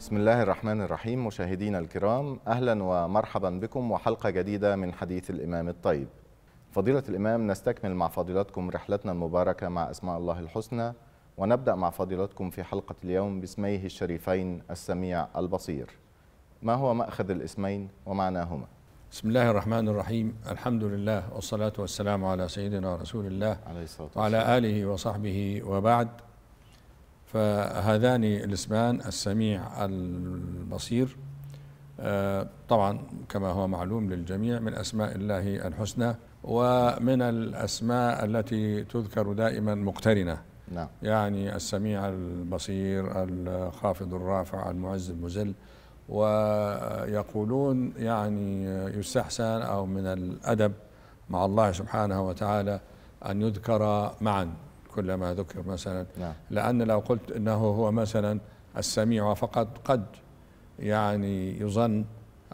بسم الله الرحمن الرحيم مشاهدينا الكرام اهلا ومرحبا بكم وحلقه جديده من حديث الامام الطيب. فضيله الامام نستكمل مع فضيلتكم رحلتنا المباركه مع اسماء الله الحسنى ونبدا مع فضيلتكم في حلقه اليوم باسميه الشريفين السميع البصير. ما هو ماخذ الاسمين ومعناهما؟ بسم الله الرحمن الرحيم الحمد لله والصلاة والسلام على سيدنا رسول الله عليه الصلاة والسلام. وعلى آله وصحبه وبعد فهذان الاسمان السميع البصير آه، طبعا كما هو معلوم للجميع من اسماء الله الحسنى ومن الاسماء التي تذكر دائما مقترنه نعم. يعني السميع البصير الخافض الرافع المعز المذل ويقولون يعني يستحسن او من الادب مع الله سبحانه وتعالى ان يذكر معا كلما ذكر مثلا نعم. لأن لو قلت أنه هو مثلا السميع فقط قد يعني يظن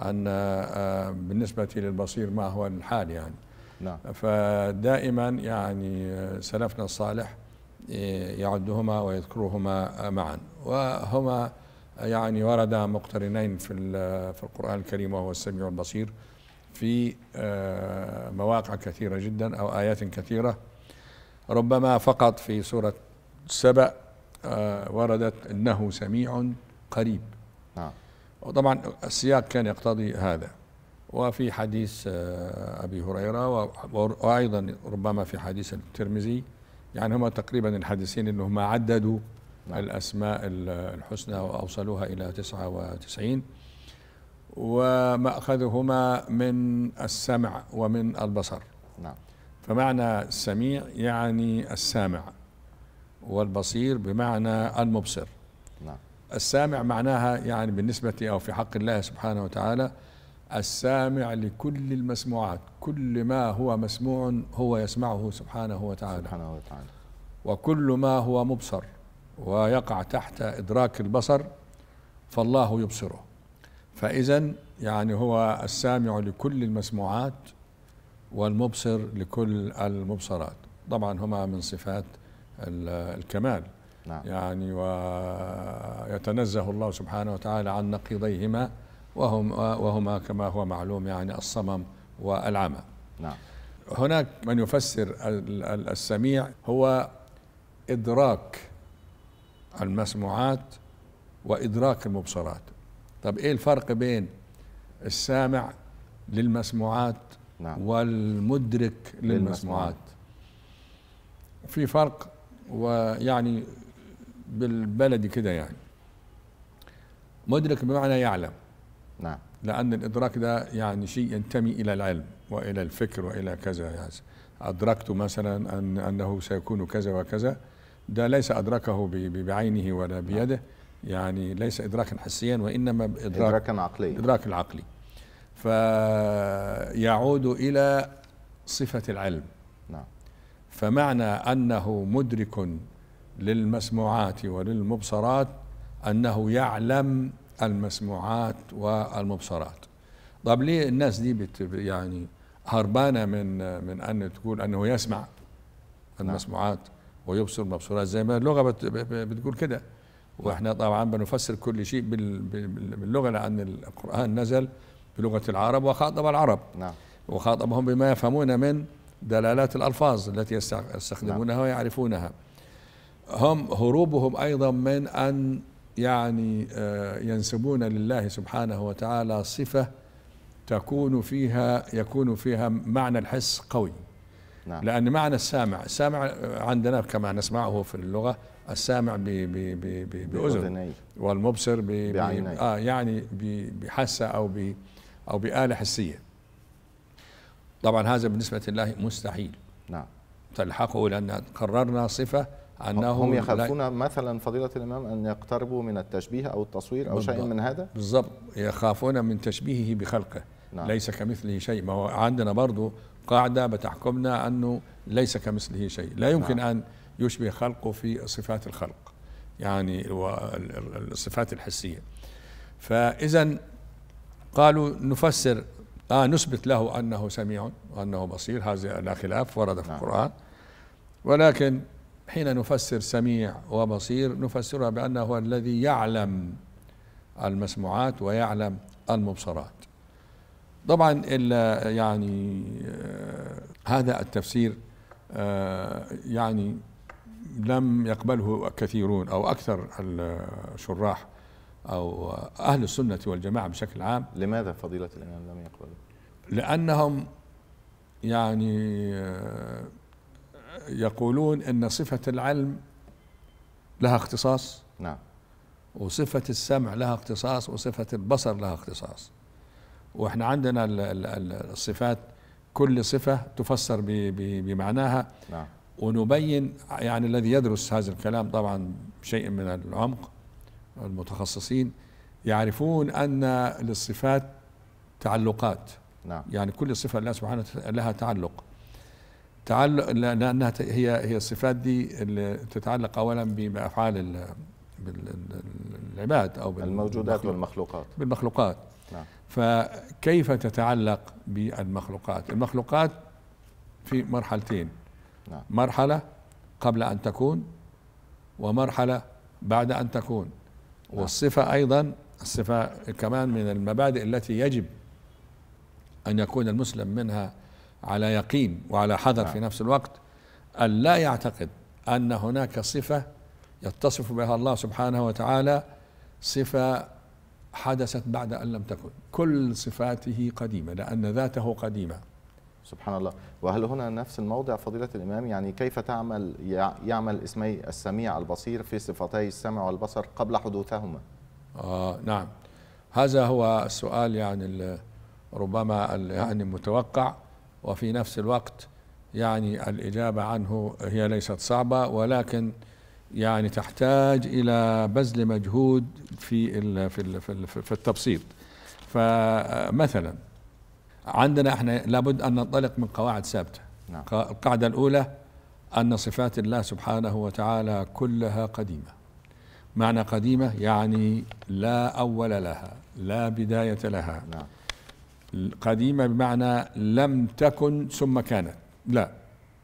أن آه، بالنسبة للبصير ما هو الحال يعني نعم. فدائما يعني آه، سلفنا الصالح آه، يعدهما ويذكرهما معا وهما يعني ورد مقترنين في في القرآن الكريم وهو السميع البصير في مواقع كثيرة جدا أو آيات كثيرة ربما فقط في سورة سبأ آه، وردت إنه سميع قريب نعم. وطبعا السياق كان يقتضي هذا وفي حديث آه، أبي هريرة وأيضا ربما في حديث الترمذي يعني هما تقريبا الحديثين اللي هما عددوا نعم. الأسماء الحسنى وأوصلوها إلى 99 ومأخذهما من السمع ومن البصر نعم فمعنى السميع يعني السامع والبصير بمعنى المبصر نعم. السامع معناها يعني بالنسبة أو في حق الله سبحانه وتعالى السامع لكل المسموعات كل ما هو مسموع هو يسمعه سبحانه وتعالى سبحانه وتعالى وكل ما هو مبصر ويقع تحت إدراك البصر فالله يبصره فإذا يعني هو السامع لكل المسموعات والمبصر لكل المبصرات طبعا هما من صفات الكمال نعم. يعني ويتنزه الله سبحانه وتعالى عن نقيضيهما وهم وهما كما هو معلوم يعني الصمم والعمى نعم. هناك من يفسر السميع هو إدراك المسموعات وإدراك المبصرات طب إيه الفرق بين السامع للمسموعات نعم. والمدرك للمسموعات في فرق ويعني بالبلدي كده يعني مدرك بمعنى يعلم نعم لأن الإدراك ده يعني شيء ينتمي إلى العلم وإلى الفكر وإلى كذا يعني أدركت مثلا أن أنه سيكون كذا وكذا ده ليس أدركه بعينه ولا بيده نعم. يعني ليس إدراكا حسيا وإنما إدراك إدراكا عقليا إدراك العقلي فيعود إلى صفة العلم نعم فمعنى أنه مدرك للمسموعات وللمبصرات أنه يعلم المسموعات والمبصرات طب ليه الناس دي بت يعني هربانه من من ان تقول انه يسمع نعم. المسموعات ويبصر المبصورات زي ما اللغه بت بتقول كده نعم. واحنا طبعا بنفسر كل شيء باللغه لان القران نزل بلغة العرب وخاطب العرب نعم. وخاطبهم بما يفهمون من دلالات الألفاظ التي يستخدمونها نعم. ويعرفونها هم هروبهم أيضا من أن يعني آه، ينسبون لله سبحانه وتعالى صفة تكون فيها يكون فيها معنى الحس قوي نعم. لأن معنى السامع السامع عندنا كما نسمعه في اللغة السامع بي بي بأذن والمبصر بي بعيني. آه يعني بحاسة أو بي أو بآلة حسية طبعا هذا بالنسبة لله مستحيل نعم تلحقه لأن قررنا صفة أنه هم يخافون مثلا فضيلة الإمام أن يقتربوا من التشبيه أو التصوير أو شيء من هذا بالضبط يخافون من تشبيهه بخلقه نعم. ليس كمثله شيء ما هو عندنا برضو قاعدة بتحكمنا أنه ليس كمثله شيء لا يمكن نعم. أن يشبه خلقه في صفات الخلق يعني والصفات الحسية فإذا قالوا نفسر آه نثبت له أنه سميع وأنه بصير هذا لا خلاف ورد في نعم. القرآن ولكن حين نفسر سميع وبصير نفسرها بأنه هو الذي يعلم المسموعات ويعلم المبصرات طبعا إلا يعني آه، هذا التفسير آه، يعني لم يقبله كثيرون أو أكثر الشراح أو أهل السنة والجماعة بشكل عام لماذا فضيلة الإمام لم يقبلوا؟ لأنهم يعني يقولون أن صفة العلم لها اختصاص نعم وصفة السمع لها اختصاص وصفة البصر لها اختصاص واحنا عندنا الصفات كل صفة تفسر بمعناها نعم ونبين يعني الذي يدرس هذا الكلام طبعا شيء من العمق المتخصصين يعرفون أن للصفات تعلقات نعم. يعني كل صفة لله سبحانه لها تعلق تعلق لأنها هي هي الصفات دي اللي تتعلق أولا بأفعال العباد أو الموجودات والمخلوقات بالمخلوقات نعم. فكيف تتعلق بالمخلوقات المخلوقات في مرحلتين نعم. مرحلة قبل أن تكون ومرحلة بعد أن تكون نعم. والصفة أيضا الصفة كمان من المبادئ التي يجب أن يكون المسلم منها على يقين وعلى حذر في نعم. نفس الوقت أن لا يعتقد أن هناك صفة يتصف بها الله سبحانه وتعالى صفة حدثت بعد أن لم تكن كل صفاته قديمة لأن ذاته قديمة سبحان الله وهل هنا نفس الموضع فضيلة الإمام يعني كيف تعمل يعمل اسمي السميع البصير في صفتي السمع والبصر قبل حدوثهما آه نعم هذا هو السؤال يعني ربما يعني متوقع وفي نفس الوقت يعني الإجابة عنه هي ليست صعبة ولكن يعني تحتاج إلى بذل مجهود في في في التبسيط فمثلا عندنا احنا لابد ان ننطلق من قواعد ثابته نعم. القاعده الاولى ان صفات الله سبحانه وتعالى كلها قديمه معنى قديمه يعني لا اول لها لا بدايه لها نعم. قديمه بمعنى لم تكن ثم كانت لا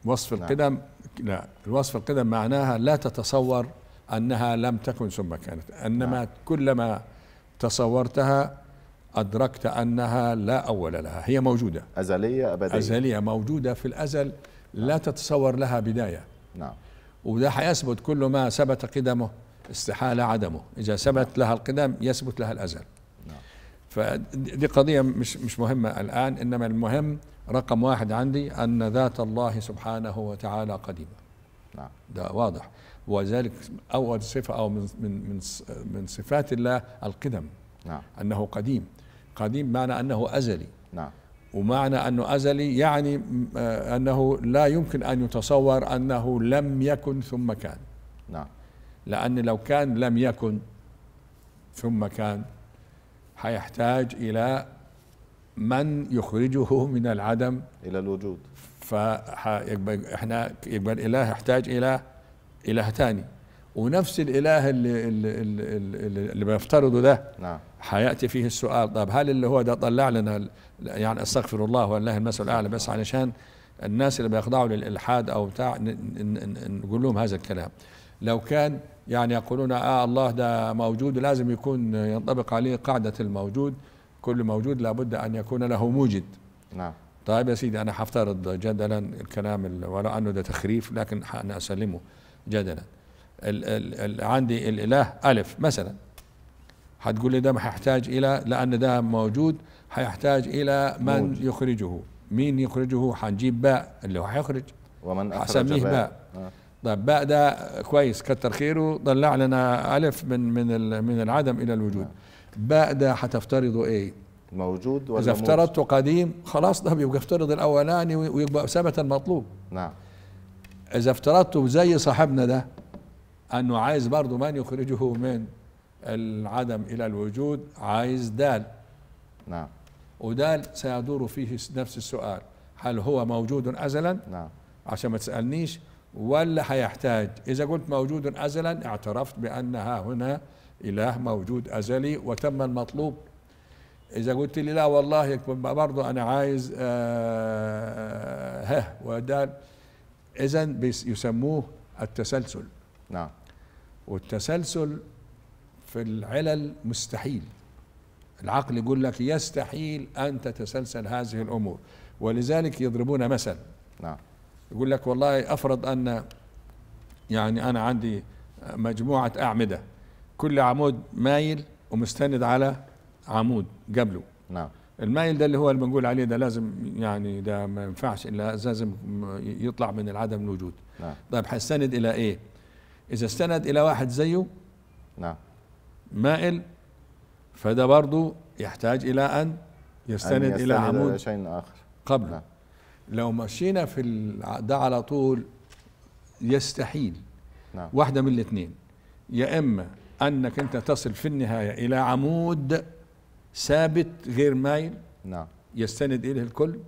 وصف نعم. القدم لا الوصف القدم معناها لا تتصور انها لم تكن ثم كانت انما نعم. كلما تصورتها أدركت أنها لا أول لها هي موجودة أزلية أبدية أزلية موجودة في الأزل لا نعم. تتصور لها بداية نعم وده حيثبت كل ما ثبت قدمه استحالة عدمه إذا ثبت لها القدم يثبت لها الأزل نعم. فدي قضية مش, مش مهمة الآن إنما المهم رقم واحد عندي أن ذات الله سبحانه وتعالى قديمة نعم. ده واضح وذلك أول صفة أو من, من, من صفات الله القدم نعم. أنه قديم قديم معنى أنه أزلي نعم ومعنى أنه أزلي يعني آه، أنه لا يمكن أن يتصور أنه لم يكن ثم كان نعم لأن لو كان لم يكن ثم كان هيحتاج إلى من يخرجه من العدم إلى الوجود فإحنا احنا يقبل إله يحتاج إلى إله ثاني ونفس الإله اللي, اللي, اللي, اللي بنفترضه ده نعم حياتي فيه السؤال طب هل اللي هو ده طلع لنا يعني استغفر الله والله المثل الاعلى بس علشان الناس اللي بيخضعوا للالحاد او بتاع نقول لهم هذا الكلام لو كان يعني يقولون اه الله ده موجود لازم يكون ينطبق عليه قاعده الموجود كل موجود لابد ان يكون له موجد نعم طيب يا سيدي انا حفترض جدلا الكلام ولو انه ده تخريف لكن انا اسلمه جدلا ال ال ال عندي الاله الف مثلا هتقول لي ده هيحتاج الى لان ده موجود هيحتاج الى من موجود. يخرجه مين يخرجه هنجيب باء اللي هو هيخرج ومن اسميه باء, باء. آه. طيب باء ده كويس كتر خيره طلع لنا الف من من من العدم الى الوجود آه. باء ده هتفترضه ايه موجود ولا اذا افترضت قديم خلاص ده بيبقى افترض الاولاني ويبقى ثبت المطلوب نعم اذا افترضته زي صاحبنا ده انه عايز برضه من يخرجه من العدم إلى الوجود عايز دال نعم ودال سيدور فيه نفس السؤال هل هو موجود أزلا نعم عشان ما تسألنيش ولا هيحتاج إذا قلت موجود أزلا اعترفت بأن ها هنا إله موجود أزلي وتم المطلوب إذا قلت لي لا والله برضه أنا عايز آه، آه، ها ودال إذا يسموه التسلسل نعم والتسلسل في العلل مستحيل العقل يقول لك يستحيل أن تتسلسل هذه الأمور ولذلك يضربون مثل نعم يقول لك والله أفرض أن يعني أنا عندي مجموعة أعمدة كل عمود مايل ومستند على عمود قبله نعم المايل ده اللي هو اللي بنقول عليه ده لازم يعني ده ما ينفعش الا لازم يطلع من العدم الوجود نعم طيب هيستند الى ايه؟ اذا استند الى واحد زيه نعم مائل فده برضو يحتاج إلى أن يستند, أن يستند إلى عمود شيء آخر قبله نعم. لو مشينا في ده على طول يستحيل نعم. واحدة من الاثنين يا إما أنك أنت تصل في النهاية إلى عمود ثابت غير مايل نعم يستند إليه الكل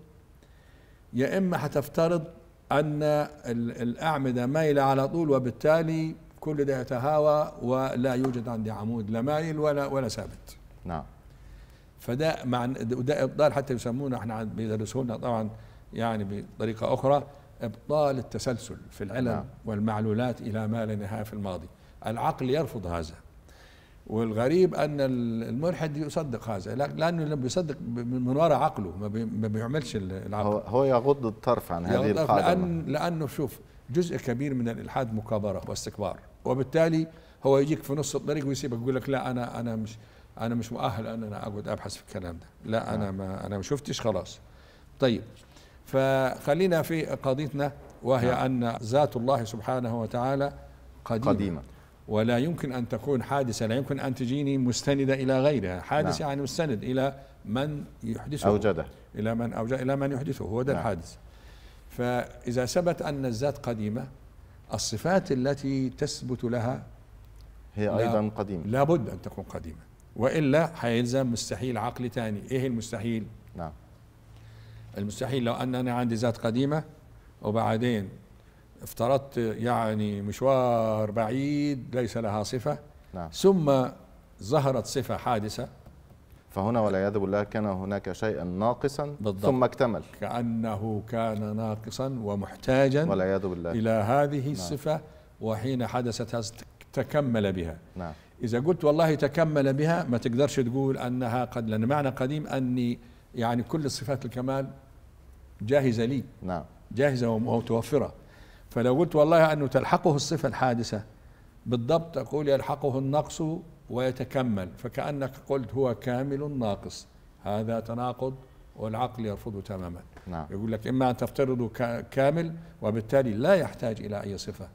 يا إما هتفترض أن الأعمدة مايلة على طول وبالتالي كل ده يتهاوى ولا يوجد عندي عمود لا مايل ولا ولا ثابت نعم فده مع ده ابطال حتى يسمونه احنا بيدرسونا طبعا يعني بطريقه اخرى ابطال التسلسل في العلم نعم. والمعلولات الى ما لا نهايه في الماضي العقل يرفض هذا والغريب ان الملحد يصدق هذا لانه لما بيصدق من وراء عقله ما بيعملش العقل هو, هو يغض الطرف عن هذه القاعده لأن لانه شوف جزء كبير من الالحاد مكابره واستكبار وبالتالي هو يجيك في نص الطريق ويسيبك يقول لك لا انا انا مش انا مش مؤهل ان انا اقعد ابحث في الكلام ده لا نعم. انا ما انا ما شفتش خلاص طيب فخلينا في قضيتنا وهي نعم. ان ذات الله سبحانه وتعالى قديمة, قديمة ولا يمكن ان تكون حادثه لا يمكن ان تجيني مستنده الى غيرها حادث نعم. يعني مستند الى من يحدثه اوجده الى من اوجد الى من يحدثه هو ده نعم. الحادث فاذا ثبت ان الذات قديمه الصفات التي تثبت لها هي أيضا قديمة لابد أن تكون قديمة وإلا حيلزم مستحيل عقلي تاني إيه المستحيل نعم المستحيل لو أن أنا عندي ذات قديمة وبعدين افترضت يعني مشوار بعيد ليس لها صفة نعم. ثم ظهرت صفة حادثة فهنا والعياذ بالله كان هناك شيئا ناقصا بالضبط. ثم اكتمل كأنه كان ناقصا ومحتاجا والعياذ بالله إلى هذه نعم. الصفة وحين حدثت تكمل بها نعم. إذا قلت والله تكمل بها ما تقدرش تقول أنها قد لأن معنى قديم أني يعني كل صفات الكمال جاهزة لي نعم جاهزة ومتوفرة فلو قلت والله أنه تلحقه الصفة الحادثة بالضبط تقول يلحقه النقص ويتكمل فكأنك قلت هو كامل ناقص هذا تناقض والعقل يرفضه تماما نعم. يقول لك إما أن تفترضه كامل وبالتالي لا يحتاج إلى أي صفة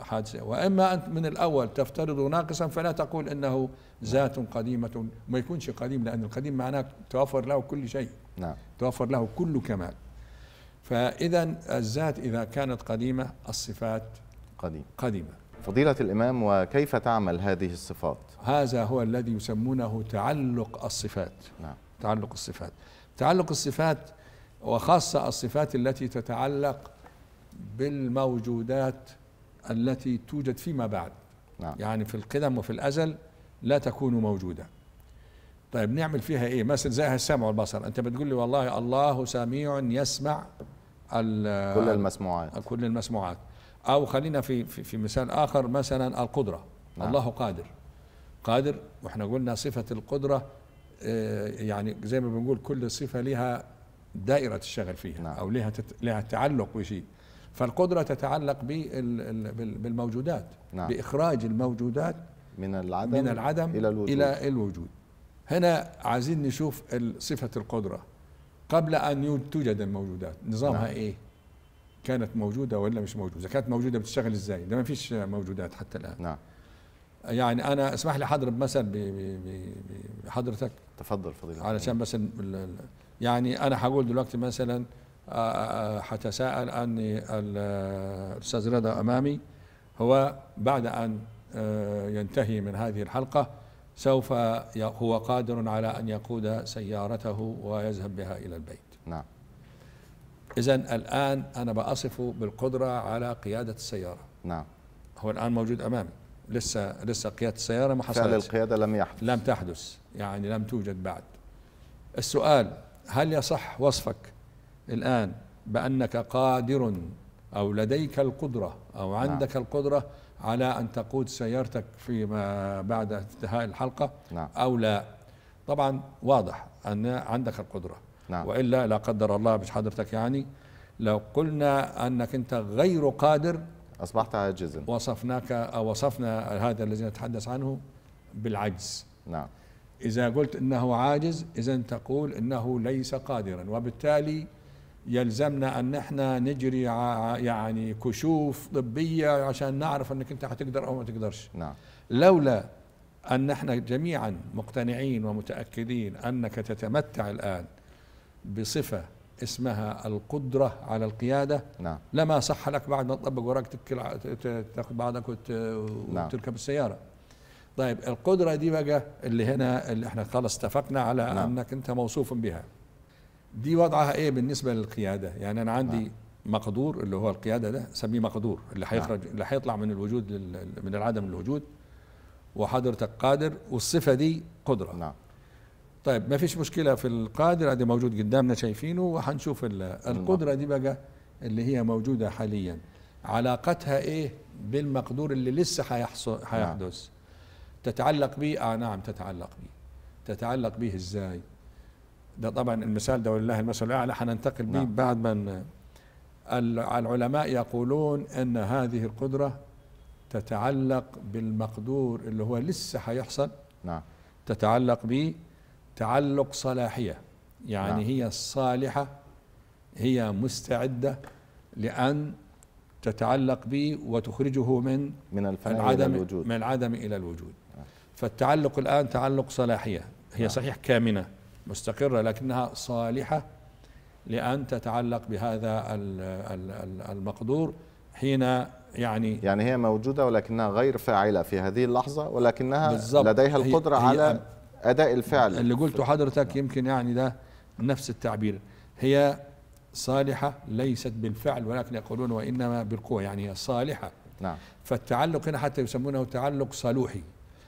حادثة وإما أن من الأول تفترضه ناقصا فلا تقول إنه ذات قديمة ما يكونش قديم لأن القديم معناه توفر له كل شيء نعم. توفر له كل كمال فإذا الذات إذا كانت قديمة الصفات قديم. قديمة فضيلة الإمام وكيف تعمل هذه الصفات؟ هذا هو الذي يسمونه تعلق الصفات نعم. تعلق الصفات تعلق الصفات وخاصة الصفات التي تتعلق بالموجودات التي توجد فيما بعد نعم. يعني في القدم وفي الأزل لا تكون موجودة طيب نعمل فيها إيه مثل زيها السمع والبصر أنت بتقول لي والله الله سميع يسمع كل المسموعات كل المسموعات أو خلينا في, في, في مثال آخر مثلا القدرة نعم. الله قادر قادر وإحنا قلنا صفة القدرة آه، يعني زي ما بنقول كل صفة لها دائرة الشغل فيها نعم. أو لها لها تعلق بشيء فالقدرة تتعلق بالموجودات نعم. بإخراج الموجودات من العدم, من العدم إلى, الوجود. إلى الوجود هنا عايزين نشوف صفة القدرة قبل أن توجد الموجودات نظامها نعم. إيه كانت موجوده ولا مش موجوده اذا كانت موجوده بتشتغل ازاي ده ما فيش موجودات حتى الان نعم يعني انا اسمح لي حضرب مثل بحضرتك تفضل فضيله علشان بس يعني انا هقول دلوقتي مثلا حتساءل ان الاستاذ رضا امامي هو بعد ان ينتهي من هذه الحلقه سوف هو قادر على ان يقود سيارته ويذهب بها الى البيت نعم إذا الآن أنا بأصفه بالقدرة على قيادة السيارة نعم هو الآن موجود أمامي لسه لسه قيادة السيارة ما حصلت فعل القيادة لم يحدث لم تحدث يعني لم توجد بعد السؤال هل يصح وصفك الآن بأنك قادر أو لديك القدرة أو نعم. عندك نعم. القدرة على أن تقود سيارتك فيما بعد انتهاء الحلقة نعم. أو لا طبعا واضح أن عندك القدرة نعم. والا لا قدر الله مش حضرتك يعني لو قلنا انك انت غير قادر اصبحت عاجزا وصفناك او وصفنا هذا الذي نتحدث عنه بالعجز نعم اذا قلت انه عاجز اذا تقول انه ليس قادرا وبالتالي يلزمنا ان احنا نجري يعني كشوف طبيه عشان نعرف انك انت هتقدر او ما تقدرش نعم لولا ان احنا جميعا مقتنعين ومتاكدين انك تتمتع الان بصفة اسمها القدرة على القيادة نعم. لما صح لك بعد ما تطبق وراك تكل تاخذ بعضك نعم. وتركب السيارة طيب القدرة دي بقى اللي هنا اللي احنا خلاص اتفقنا على نعم. انك انت موصوف بها دي وضعها ايه بالنسبة للقيادة يعني انا عندي نعم. مقدور اللي هو القيادة ده سميه مقدور اللي هيخرج نعم. اللي هيطلع من الوجود من العدم للوجود وحضرتك قادر والصفة دي قدرة نعم طيب ما فيش مشكلة في القادر هذا موجود قدامنا شايفينه وحنشوف القدرة دي بقى اللي هي موجودة حاليا علاقتها ايه بالمقدور اللي لسه هيحصل هيحدث نعم. تتعلق به اه نعم تتعلق به تتعلق به ازاي ده طبعا المثال ده ولله المثل الاعلى هننتقل به نعم. بعد ما العلماء يقولون ان هذه القدره تتعلق بالمقدور اللي هو لسه هيحصل نعم تتعلق به تعلق صلاحية يعني نعم. هي الصالحة هي مستعدة لأن تتعلق به وتخرجه من من العدم إلى الوجود من العدم إلى الوجود نعم. فالتعلق الآن تعلق صلاحية هي نعم. صحيح كامنة مستقرة لكنها صالحة لأن تتعلق بهذا المقدور حين يعني يعني هي موجودة ولكنها غير فاعلة في هذه اللحظة ولكنها لديها القدرة هي على اداء الفعل اللي قلته حضرتك يمكن يعني ده نفس التعبير هي صالحه ليست بالفعل ولكن يقولون وانما بالقوه يعني هي صالحه نعم فالتعلق هنا حتى يسمونه تعلق صلوحي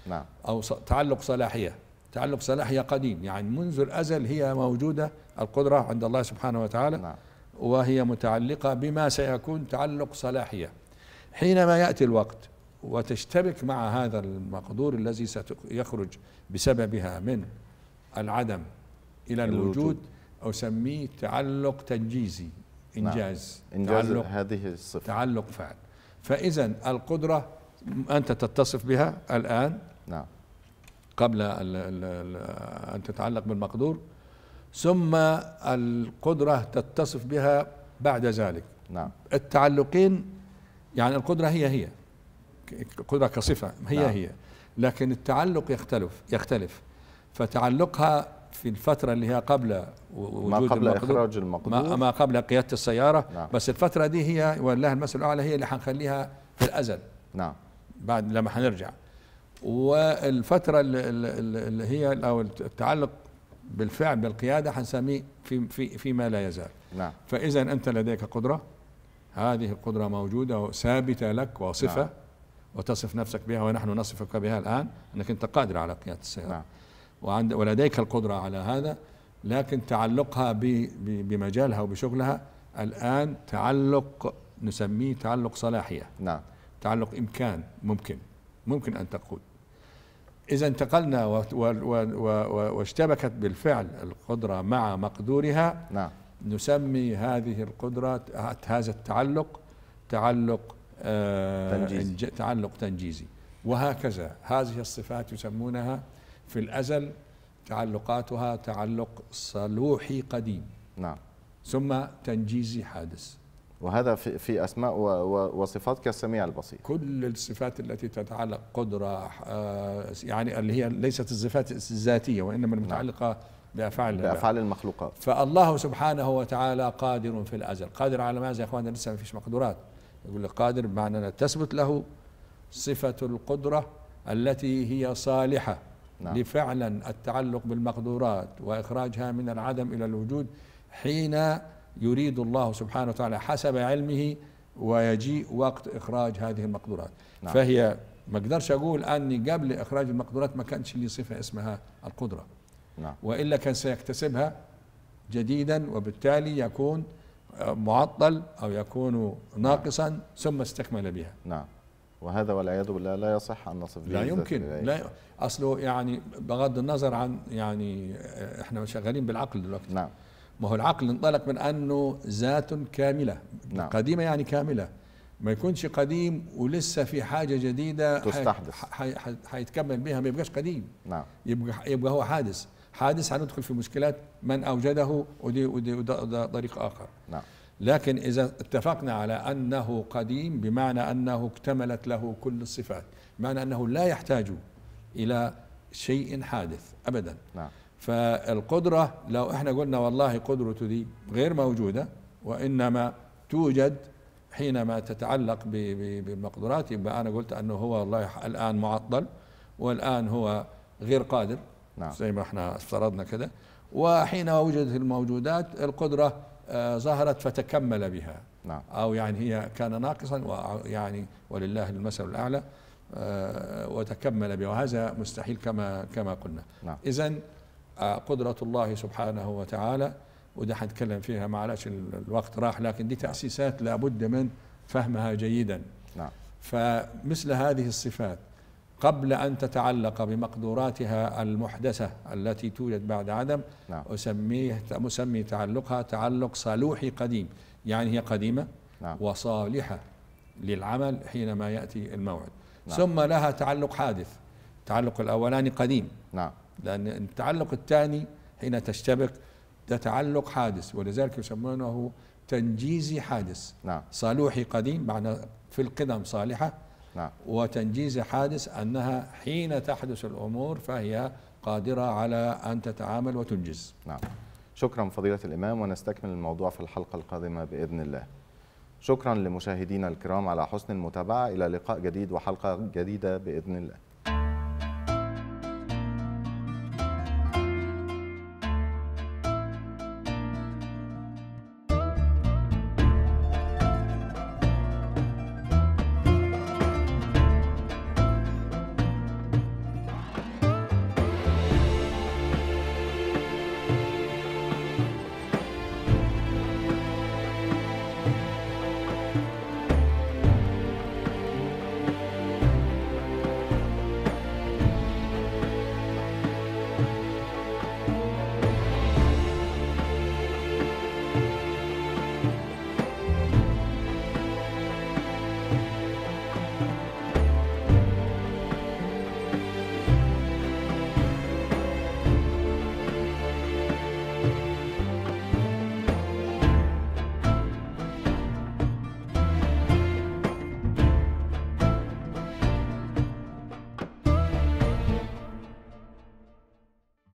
نعم او تعلق صلاحيه تعلق صلاحيه قديم يعني منذ الازل هي موجوده القدره عند الله سبحانه وتعالى نعم وهي متعلقه بما سيكون تعلق صلاحيه حينما ياتي الوقت وتشتبك مع هذا المقدور الذي سيخرج بسببها من العدم الى الوجود او سميه تعلق تنجيزي نعم. انجاز نعم. انجاز تعلق هذه الصفه تعلق فعل فاذا القدره انت تتصف بها الان نعم قبل الـ الـ الـ ان تتعلق بالمقدور ثم القدره تتصف بها بعد ذلك نعم التعلقين يعني القدره هي هي قدرة كصفة هي نعم. هي لكن التعلق يختلف يختلف فتعلقها في الفترة اللي هي قبل وجود ما قبل المقدور إخراج المقدور ما, قبل قيادة السيارة نعم. بس الفترة دي هي ولله المثل الأعلى هي اللي حنخليها في الأزل نعم بعد لما حنرجع والفترة اللي هي أو التعلق بالفعل بالقيادة حنسميه في في فيما لا يزال نعم فإذا أنت لديك قدرة هذه القدرة موجودة ثابتة لك وصفة نعم. وتصف نفسك بها ونحن نصفك بها الآن أنك أنت قادر على قيادة السيارة نعم. وعند ولديك القدرة على هذا لكن تعلقها بمجالها وبشغلها الآن تعلق نسميه تعلق صلاحية نعم تعلق إمكان ممكن ممكن أن تقود إذا انتقلنا واشتبكت بالفعل القدرة مع مقدورها نعم نسمي هذه القدرة هذا التعلق تعلق آه، تنجيزي. تعلق تنجيزي وهكذا هذه الصفات يسمونها في الأزل تعلقاتها تعلق صلوحي قديم نعم ثم تنجيزي حادث وهذا في, في أسماء وصفات كالسميع البصير كل الصفات التي تتعلق قدرة آه، يعني اللي هي ليست الصفات الذاتية وإنما نعم. المتعلقة نعم. بأفعال بأفعال المخلوقات فالله سبحانه وتعالى قادر في الأزل قادر على ماذا يا أخواننا لسه ما فيش مقدورات يقول قادر بمعنى أن تثبت له صفة القدرة التي هي صالحة نعم. لفعلا التعلق بالمقدورات وإخراجها من العدم إلى الوجود حين يريد الله سبحانه وتعالى حسب علمه ويجيء وقت إخراج هذه المقدورات نعم. فهي ما اقدرش أقول أني قبل إخراج المقدورات ما كانش لي صفة اسمها القدرة نعم. وإلا كان سيكتسبها جديدا وبالتالي يكون معطل أو يكون ناقصا نعم. ثم استكمل بها نعم وهذا والعياذ بالله لا يصح أن نصف لا يمكن لا أصله يعني بغض النظر عن يعني آه، إحنا شغالين بالعقل دلوقتي نعم ما هو العقل انطلق من أنه ذات كاملة نعم. قديمة يعني كاملة ما يكونش قديم ولسه في حاجة جديدة تستحدث هيتكمل بها ما يبقاش قديم نعم يبقى يبقى هو حادث حادث هندخل في مشكلات من أوجده ودي ودي طريق آخر نعم لكن إذا اتفقنا على أنه قديم بمعنى أنه اكتملت له كل الصفات بمعنى أنه لا يحتاج إلى شيء حادث أبدا نعم فالقدرة لو احنا قلنا والله قدرته دي غير موجودة وإنما توجد حينما تتعلق بمقدرات يبقى أنا قلت أنه هو والله الآن معطل والآن هو غير قادر نعم. زي ما احنا افترضنا كده وحين وجدت الموجودات القدرة آه، ظهرت فتكمل بها نعم. أو يعني هي كان ناقصا يعني ولله المثل الأعلى آه، وتكمل بها وهذا مستحيل كما كما قلنا نعم. إذا آه، قدرة الله سبحانه وتعالى وده حنتكلم فيها معلش الوقت راح لكن دي تأسيسات لابد من فهمها جيدا نعم. فمثل هذه الصفات قبل أن تتعلق بمقدوراتها المحدثة التي توجد بعد عدم نعم. أسميه مسمي تعلقها تعلق صالوحي قديم يعني هي قديمة نعم. وصالحة للعمل حينما يأتي الموعد نعم. ثم لها تعلق حادث التعلق الأولاني قديم نعم لأن التعلق الثاني حين تشتبك ده تعلق حادث ولذلك يسمونه تنجيزي حادث نعم صالوحي قديم معنى في القدم صالحة نعم. وتنجيز حادث أنها حين تحدث الأمور فهي قادرة على أن تتعامل وتنجز نعم شكرا فضيلة الإمام ونستكمل الموضوع في الحلقة القادمة بإذن الله شكرا لمشاهدينا الكرام على حسن المتابعة إلى لقاء جديد وحلقة جديدة بإذن الله